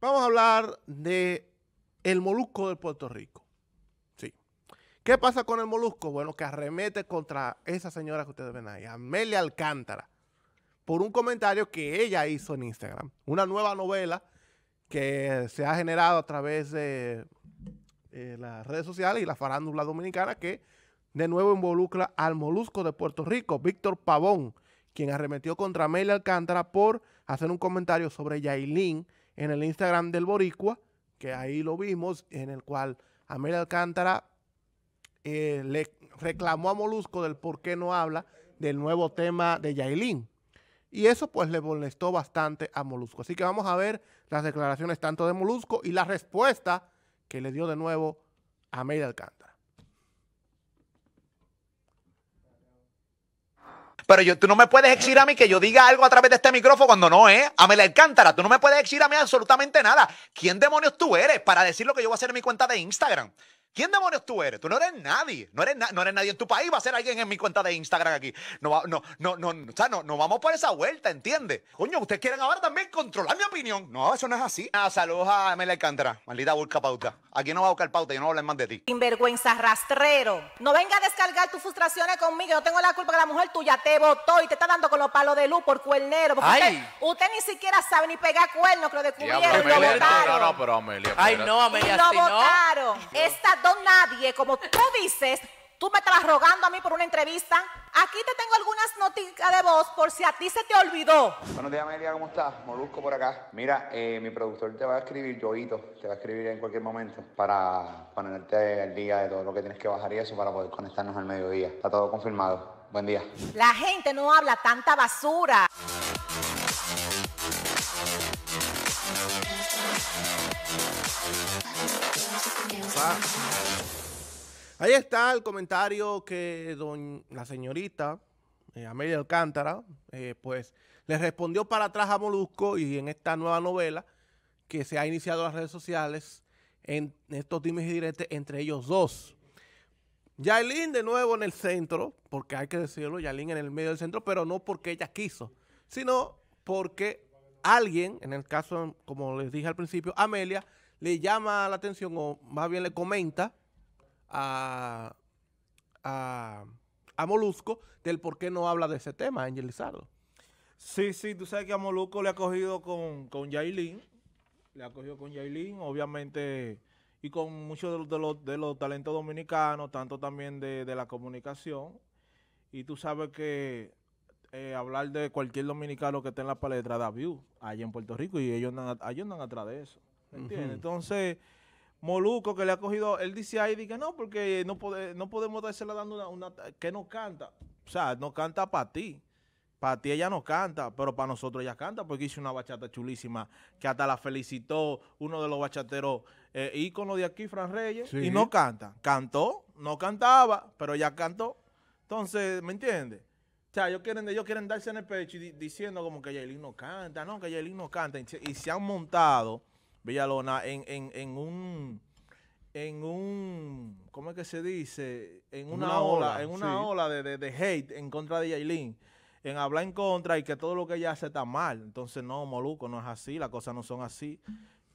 Vamos a hablar de el molusco de Puerto Rico. Sí. ¿Qué pasa con el molusco? Bueno, que arremete contra esa señora que ustedes ven ahí, Amelia Alcántara, por un comentario que ella hizo en Instagram. Una nueva novela que se ha generado a través de eh, las redes sociales y la farándula dominicana que de nuevo involucra al molusco de Puerto Rico, Víctor Pavón, quien arremetió contra Amelia Alcántara por hacer un comentario sobre Yailin en el Instagram del Boricua, que ahí lo vimos, en el cual Amelia Alcántara eh, le reclamó a Molusco del por qué no habla del nuevo tema de Yailin. Y eso pues le molestó bastante a Molusco. Así que vamos a ver las declaraciones tanto de Molusco y la respuesta que le dio de nuevo a Amelia Alcántara. Pero yo, tú no me puedes exigir a mí que yo diga algo a través de este micrófono cuando no, ¿eh? a Alcántara, tú no me puedes exigir a mí absolutamente nada. ¿Quién demonios tú eres para decir lo que yo voy a hacer en mi cuenta de Instagram? ¿Quién demonios tú eres? Tú no eres nadie. No eres, no eres nadie en tu país. Va a ser alguien en mi cuenta de Instagram aquí. No, no, no, no, o no, no vamos por esa vuelta, ¿entiendes? Coño, ustedes quieren ahora también controlar mi opinión. No, eso no es así. Ah, saludos a Amelia Alcántara. Maldita busca pauta. Aquí no va a buscar pauta. Yo no voy a hablar más de ti. Sinvergüenza, rastrero. No venga a descargar tus frustraciones conmigo. Yo tengo la culpa que la mujer tuya te votó y te está dando con los palos de luz por cuernero. Porque usted, ni siquiera sabe ni pegar cuernos que lo descubrieron. y No, no, pero Amelia. Ay, no, Amelia. Y lo votaron. Esta don nadie, como tú dices, tú me estabas rogando a mí por una entrevista. Aquí te tengo algunas noticias de voz por si a ti se te olvidó. Buenos días, Amelia, ¿cómo estás? Molusco por acá. Mira, eh, mi productor te va a escribir, Yoito, te va a escribir en cualquier momento para ponerte al día de todo lo que tienes que bajar y eso para poder conectarnos al mediodía. Está todo confirmado. Buen día. La gente no habla tanta basura. Ahí está el comentario que la señorita eh, Amelia Alcántara, eh, pues le respondió para atrás a Molusco y en esta nueva novela que se ha iniciado en las redes sociales en estos dimes y diretes entre ellos dos. Yailin de nuevo en el centro, porque hay que decirlo, Yailin en el medio del centro, pero no porque ella quiso, sino porque alguien, en el caso, como les dije al principio, Amelia, le llama la atención o más bien le comenta a, a, a Molusco del por qué no habla de ese tema, Angel Lizardo. Sí, sí, tú sabes que a Molusco le ha cogido con, con Yailin, le ha cogido con Yailin, obviamente, y con muchos de, los, de los talentos dominicanos, tanto también de, la comunicación. Y tú sabes que eh, hablar de cualquier dominicano que esté en la palestra da view allá en Puerto Rico y ellos andan, ellos andan atrás de eso. Entonces, Moluco que le ha cogido, él dice ahí, dice, no, porque no, puede no podemos dársela dando una, que no canta. O sea, no canta para ti. Para ti ella no canta, pero para nosotros ella canta porque hizo una bachata chulísima que hasta la felicitó uno de los bachateros eh, ícono de aquí, Fran Reyes, y no canta. Cantó, no cantaba, pero ella cantó. Entonces, ¿me entiendes? O sea, ellos quieren, ellos quieren darse en el pecho diciendo como que Yailin no canta, no, que Yailin no canta. y se han montado Villalona, en, en, en un en un, ¿cómo es que se dice? En una, ola, en una ola de, hate en contra de Yailin, en hablar en contra y que todo lo que ella hace está mal. Entonces, no, Moluco, no es así, las cosas no son así.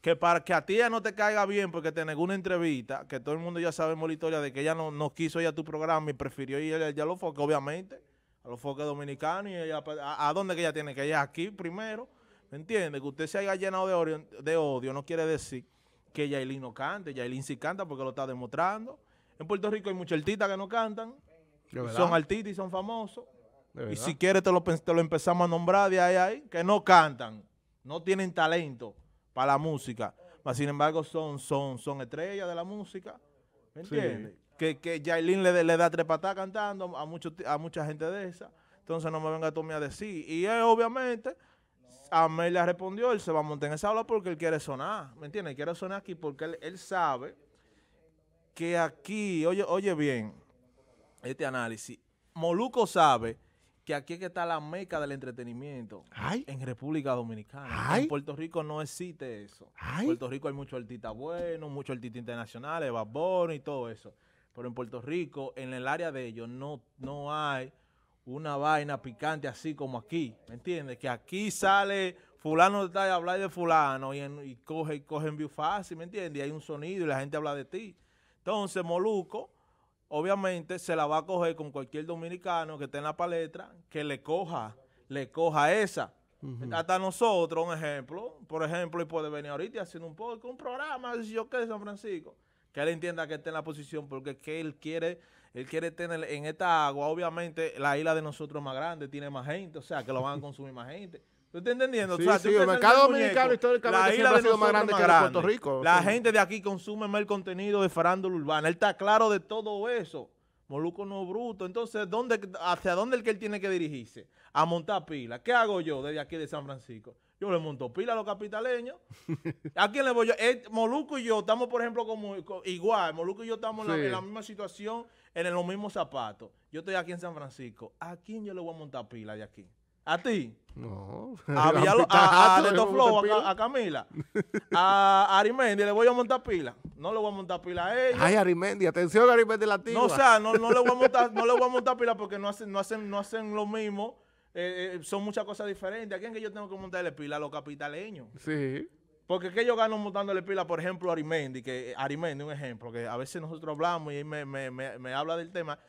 Que para que a ti ya no te caiga bien porque te negó una entrevista, que todo el mundo ya sabe la de que ella no, no quiso a tu programa y prefirió ir a, a los obviamente, a los foques dominicanos y ella, a, a dónde que ella tiene que ir aquí primero ¿Me entiende? Que usted se haya llenado de odio, de odio no quiere decir que Yailin no cante. Yailin sí canta porque lo está demostrando. En Puerto Rico hay muchos artistas que no cantan. Son artistas y son famosos. Y si quiere te lo, empezamos a nombrar de ahí a ahí. Que no cantan. No tienen talento para la música. sin embargo, son, estrellas de la música. ¿Me entiendes? Que, que Yailin le, le da tres patas cantando a, mucha gente de esa. Entonces no me venga tomar a decir. Y es obviamente Amelia le respondió, él se va a montar en esa ola porque él quiere sonar, ¿me entiendes? Quiere sonar aquí porque él, sabe que aquí, oye, oye bien, este análisis, Moluco sabe que aquí es que está la meca del entretenimiento en República Dominicana. En Puerto Rico no existe eso. En Puerto Rico hay muchos artistas buenos, muchos artistas internacionales, Bad y todo eso. Pero en Puerto Rico, en el área de ellos, no, no hay una vaina picante así como aquí, ¿me entiendes? Que aquí sale fulano tal y hablar de fulano y, en, y coge en cogen view fácil, ¿me entiendes? Y hay un sonido y la gente habla de ti. Entonces, Moluco, obviamente, se la va a coger con cualquier dominicano que esté en la palestra, que le coja, le coja esa. Hasta nosotros, un ejemplo, por ejemplo, y puede venir ahorita haciendo un poco un programa, yo qué de San Francisco, que él entienda que esté en la posición porque que él quiere él quiere tener en esta agua, obviamente, la isla de nosotros más grande, tiene más gente, o sea, que lo van a consumir más gente. ¿Tú estás entendiendo? Sí, el mercado dominicano históricamente la de ha más grande que grande. Puerto Rico. La gente de aquí consume más el contenido de farándula urbana. Él está claro de todo eso. Moluco no bruto. Entonces, ¿dónde, ¿hacia dónde el que él tiene que dirigirse? A montar pila. ¿Qué hago yo desde aquí de San Francisco? Yo le monto pila a los capitaleños. ¿A quién le voy yo? Eh, Moluco y yo estamos, por ejemplo, como, igual. Moluco y yo estamos en, la, misma situación en los mismos zapatos. Yo estoy aquí en San Francisco. ¿A quién yo le voy a montar pila de aquí? ¿A ti? No. A, Villalo, a, a, Flow, a, Camila. A Arimendi, ¿le voy a montar pila? No le voy a montar pila a ella. Ay, Arimendi, atención Arimendi la No, o sea, no, le voy a montar, no le voy a montar pila porque no hacen, no hacen, no hacen lo mismo. Eh, eh, son muchas cosas diferentes. ¿A quién que yo tengo que montarle pila? A los capitaleños. Sí. Porque que yo gano montándole pila, por ejemplo, a Arimendi, que eh, Arimendi, un ejemplo, que a veces nosotros hablamos y él me, habla del tema.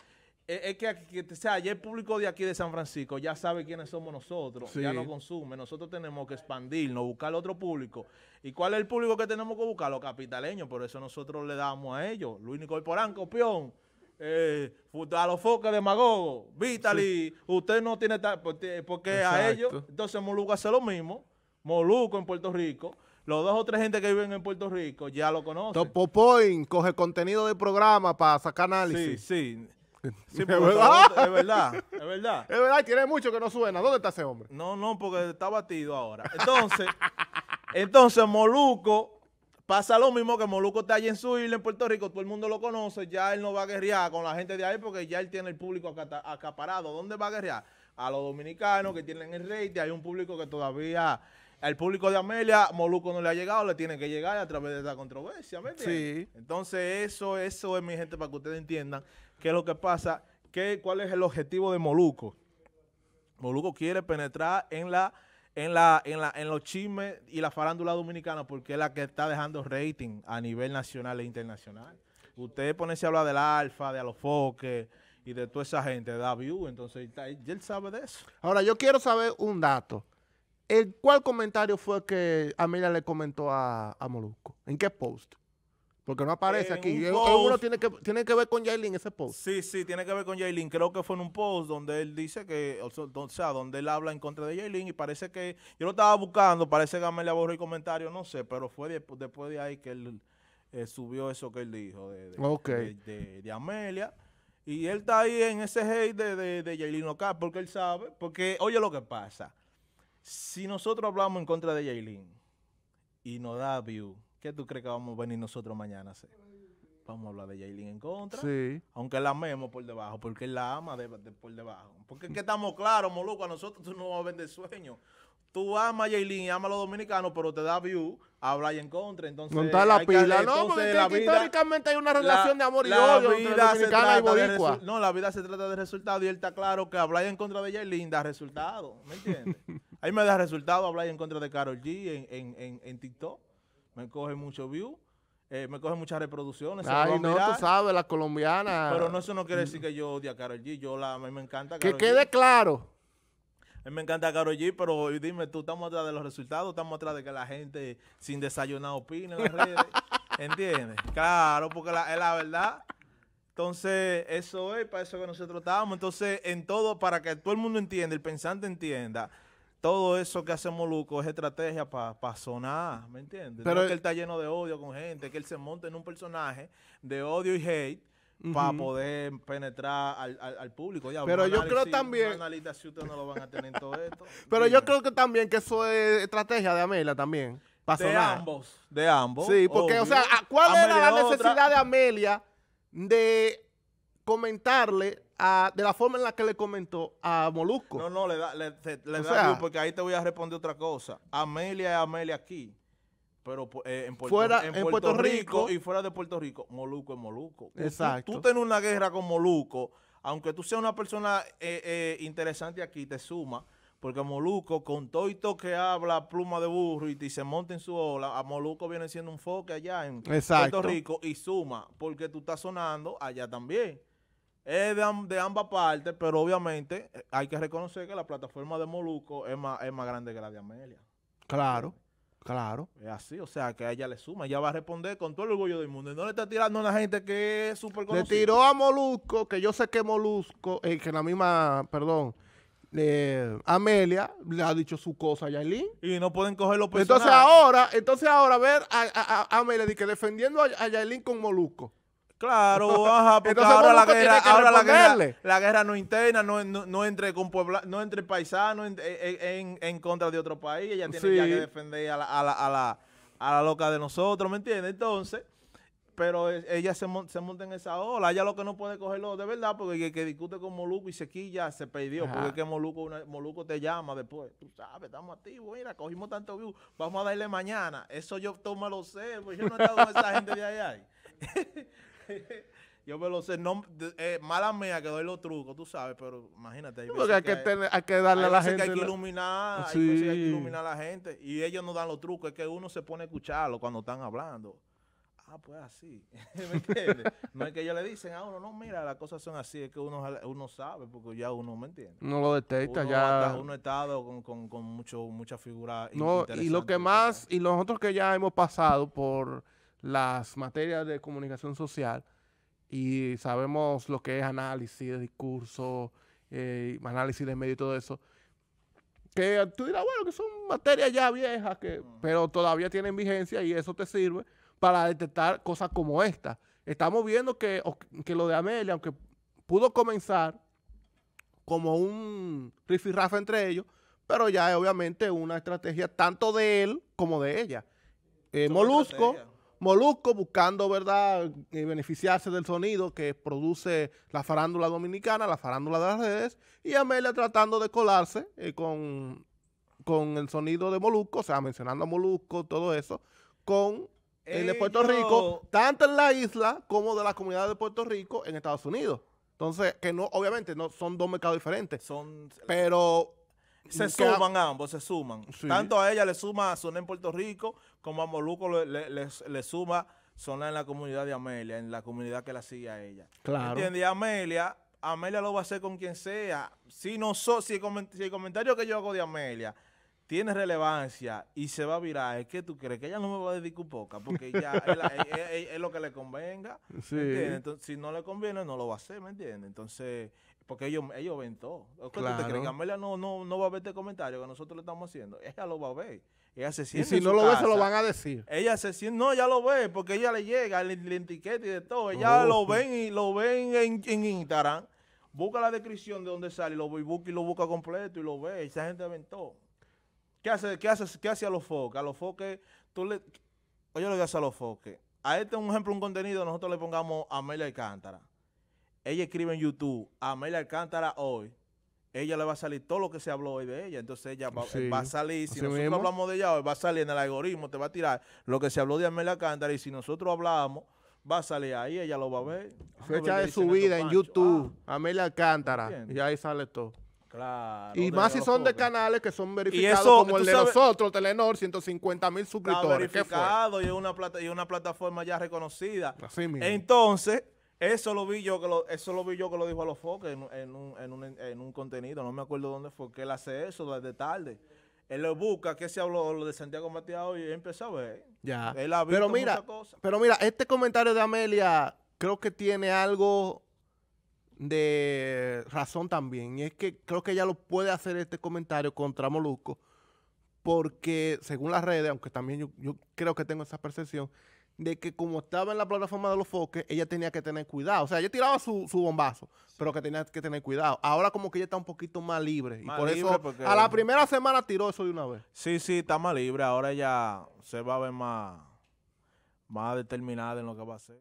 Eh, es, que, que el público de aquí de San Francisco ya sabe quiénes somos nosotros, ya nos consume. Nosotros tenemos que expandirnos, buscar otro público. ¿Y cuál es el público que tenemos que buscar? Los capitaleños, por eso nosotros le damos a ellos. Luis Nicolás copión. Eh, a los foques de Magogo, Vitali, usted no tiene tal, pues, porque a ellos, entonces Moluco hace lo mismo, Moluco en Puerto Rico, los dos o tres gente que viven en Puerto Rico ya lo conocen. Topo Point coge contenido de programa para sacar análisis. Sí, sí. ¿Es, verdad? es verdad, es verdad. tiene mucho que no suena. ¿Dónde está ese hombre? No, no, porque está batido ahora. Entonces, entonces Moluco Pasa lo mismo que Moluco está allí en su isla, en Puerto Rico, todo el mundo lo conoce, ya él no va a guerrear con la gente de ahí porque ya él tiene el público acaparado. ¿Dónde va a guerrear? A los dominicanos que tienen el rey. hay un público que todavía al público de Amelia, Moluco no le ha llegado, le tiene que llegar a través de esta controversia, ¿me Sí. Entonces, eso, eso es, mi gente, para que ustedes entiendan qué es lo que pasa, qué, cuál es el objetivo de Moluco. Moluco quiere penetrar en la en la, en la, en los chismes y la farándula dominicana porque es la que está dejando rating a nivel nacional e internacional. Usted ponerse a hablar del alfa, de Alofoque y de toda esa gente, da view, entonces él sabe de eso. Ahora, yo quiero saber un dato. ¿El cuál comentario fue que Amelia le comentó a, a Molusco? ¿En qué post? Porque no aparece aquí. Eh, uno tiene que, tiene que ver con Jailin ese post. Sí, sí, tiene que ver con Jailin. Creo que fue en un post donde él dice que, o sea, donde él habla en contra de Jailin y parece que, yo lo estaba buscando, parece que Amelia borró el comentario, no sé, pero fue después de ahí que él eh, subió eso que él dijo de, Amelia. Y él está ahí en ese hate de, de, Jailin porque él sabe, porque oye lo que pasa. Si nosotros hablamos en contra de Jaylin y no da view, ¿qué tú crees que vamos a venir nosotros mañana a hacer? Vamos a hablar de Jaylin en contra. Sí. Aunque la amemos por debajo, porque él la ama de, por debajo. Porque es que estamos claros, Moluco, a nosotros tú no vas a vender sueños tú amas a y amas a los dominicanos, pero te da view hablar en contra. Entonces, no la no, porque históricamente hay una relación de amor y odio entre y boricua. No, la vida se trata de resultados y él está claro que hablar en contra de Jaylin da resultados, ¿me entiendes? Ahí me da resultado hablar en contra de Carol G en, TikTok. Me coge mucho view. Eh, me coge muchas reproducciones. Ay, no, tú sabes, la colombiana. Pero eso no quiere decir que yo odie a Carol G. Yo la, a mí me encanta. Karol que quede claro. A mí me encanta Carol G, pero dime tú, estamos atrás de los resultados, estamos atrás de que la gente sin desayunar opine en ¿Entiendes? Claro, porque la, es la verdad. Entonces, eso es para eso que nosotros estamos. Entonces, en todo, para que todo el mundo entienda, el pensante entienda, todo eso que hace Moluco es estrategia para sonar, ¿me entiendes? Pero que él está lleno de odio con gente, que él se monte en un personaje de odio y hate para poder penetrar al, público. pero yo creo también... Pero yo creo que también que eso es estrategia de Amelia también. De sonar. ambos. De ambos. Sí, porque, o sea, ¿cuál era la necesidad de Amelia de comentarle de la forma en la que le comentó a Moluco No, no, le da, le, da porque ahí te voy a responder otra cosa. Amelia es Amelia aquí. Pero pues, eh, en, Puerto, fuera, en Puerto, Rico, y fuera de Puerto Rico, Moluco es Moluco. Exacto. Tú, tenés una guerra con Moluco, aunque tú seas una persona eh, eh, interesante aquí, te suma. Porque Moluco, con toito que habla pluma de burro y, se monta en su ola, a Moluco viene siendo un foque allá en Puerto Rico y suma, porque tú estás sonando allá también. Es de, ambas partes, pero obviamente eh, hay que reconocer que la plataforma de Moluco es más, grande que la de Amelia. Claro, claro. Es así, o sea, que a ella le suma. Ella va a responder con todo el orgullo del mundo. Y no le está tirando a la gente que es súper conocida. Le tiró a Molusco, que yo sé que Molusco, eh, que la misma, perdón, eh, Amelia le ha dicho su cosa a Yailin. Y no pueden cogerlo personal. Entonces ahora, entonces ahora ver a, a, Amelia que defendiendo a, Yaelín con Molusco. Claro, porque ahora, la guerra, la guerra, no interna, no, entre con no entre paisanos en, contra de otro país, ella tiene que defender a la, loca de nosotros, ¿me entiendes? Entonces, pero ella se, monta en esa ola. Ella lo que no puede cogerlo de verdad, porque el que discute con Moluco y se quilla, se perdió. Porque que Moluco, Moluco te llama después. Tú sabes, estamos activos, mira, cogimos tanto view, vamos a darle mañana. Eso yo tomo lo sé, pues yo no he estado con esa gente de allá. yo me lo sé. No, eh, mala mía que doy los trucos, tú sabes, pero imagínate. Hay que, darle a la gente. hay que iluminar, hay que iluminar a la gente. Y ellos no dan los trucos, es que uno se pone a escucharlo cuando están hablando. Ah, pues así. no es que ellos le dicen a uno, no, mira, las cosas son así, es que uno, uno sabe, porque ya uno, ¿me entiende? No lo detecta, ya. uno ha estado con, con, con mucho, mucha figura. No, y lo que más, y nosotros que ya hemos pasado por las materias de comunicación social y sabemos lo que es análisis de discurso, eh, análisis de medio y todo eso. Que tú dirás, bueno, que son materias ya viejas, que, pero todavía tienen vigencia y eso te sirve para detectar cosas como esta. Estamos viendo que, lo de Amelia, aunque pudo comenzar como un rafa entre ellos, pero ya es obviamente una estrategia tanto de él como de ella. Eh, Molusco Molusco buscando, ¿verdad?, y eh, beneficiarse del sonido que produce la farándula dominicana, la farándula de las redes, y Amelia tratando de colarse eh, con, con el sonido de Molusco, o sea, mencionando a Molusco, todo eso, con el de Puerto Rico, tanto en la isla como de la comunidad de Puerto Rico en Estados Unidos. Entonces, que no, obviamente, no son dos mercados diferentes. Son. Pero se suman ambos, se suman. Tanto a ella le suma a en Puerto Rico, como a Moluco le, suma Zona en la comunidad de Amelia, en la comunidad que la sigue a ella. Claro. Amelia, Amelia lo va a hacer con quien sea. Si, no so, si, si el comentario que yo hago de Amelia tiene relevancia y se va a virar, que tú crees? Que ella no me va a dedicar poca, porque ella es, lo que le convenga. si no le conviene, no lo va a hacer, ¿me entiendes? Entonces, porque ellos, ellos ven todo. Claro. ¿Tú te crees que Amelia no, no, va a ver este comentario que nosotros le estamos haciendo? Ella lo va a ver. Ella se siente. Y si no lo ve, se lo van a decir. Ella se siente. No, ya lo ve, porque ella le llega, el etiqueta y de todo. Ella oh. lo ven y lo ven en, en Instagram. Busca la descripción de dónde sale, lo busca y lo busca completo y lo ve. Esa gente aventó. ¿Qué hace, qué qué a los foques? A los foques, tú le... Oye lo que hace a los foques. A este, un ejemplo, un contenido, nosotros le pongamos a Amelia Alcántara. Ella escribe en YouTube, Amelia Alcántara hoy, ella le va a salir todo lo que se habló hoy de ella. Entonces ella va, a salir, si nosotros hablamos de ella hoy, va a salir en el algoritmo, te va a tirar lo que se habló de Amelia Alcántara y si nosotros hablamos, va a salir ahí, ella lo va a ver. Ah, Fecha de su vida en YouTube, ah. Amelia Alcántara, y ahí sale todo. Y más si son de canales que son verificados como el de nosotros, Telenor, 150 mil suscriptores. verificado y es una, plata, y una plataforma ya reconocida. Entonces, eso lo vi yo que lo, eso lo vi yo que lo dijo a los foques en, en, un, en, un, contenido, no me acuerdo dónde fue, que él hace eso desde tarde. Él lo busca, que se habló lo de Santiago Matías y empezó a ver. Ya. pero mira, Pero mira, este comentario de Amelia creo que tiene algo de razón también. Y es que creo que ella lo puede hacer este comentario contra Molusco, porque según las redes, aunque también yo, creo que tengo esa percepción, de que como estaba en la plataforma de los foques, ella tenía que tener cuidado. O sea, ella tiraba su, bombazo, pero que tenía que tener cuidado. Ahora como que ella está un poquito más libre. y por eso, a la primera semana tiró eso de una vez. Sí, sí, está más libre. Ahora ella se va a ver más, más determinada en lo que va a hacer.